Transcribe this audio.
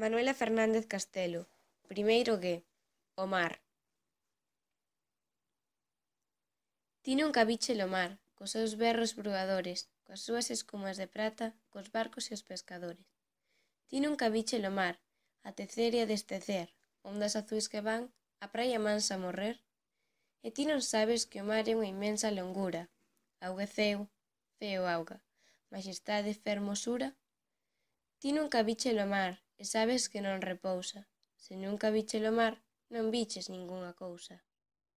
Manuela Fernández Castelo, primeiro que, o mar. Ti non cabiche o mar, cos seus berros brugadores, coas súas escumas de prata, cos barcos e os pescadores. Ti non cabiche o mar, a tecer e a destecer, ondas azuis que van, a praia mansa morrer. E ti non sabes que o mar é unha imensa longura, ceu, feo auga, majestade fermosura. Ti non cabiche o mar, e sabes que non repousa. Se nunca viche o mar, non viches ningunha cousa.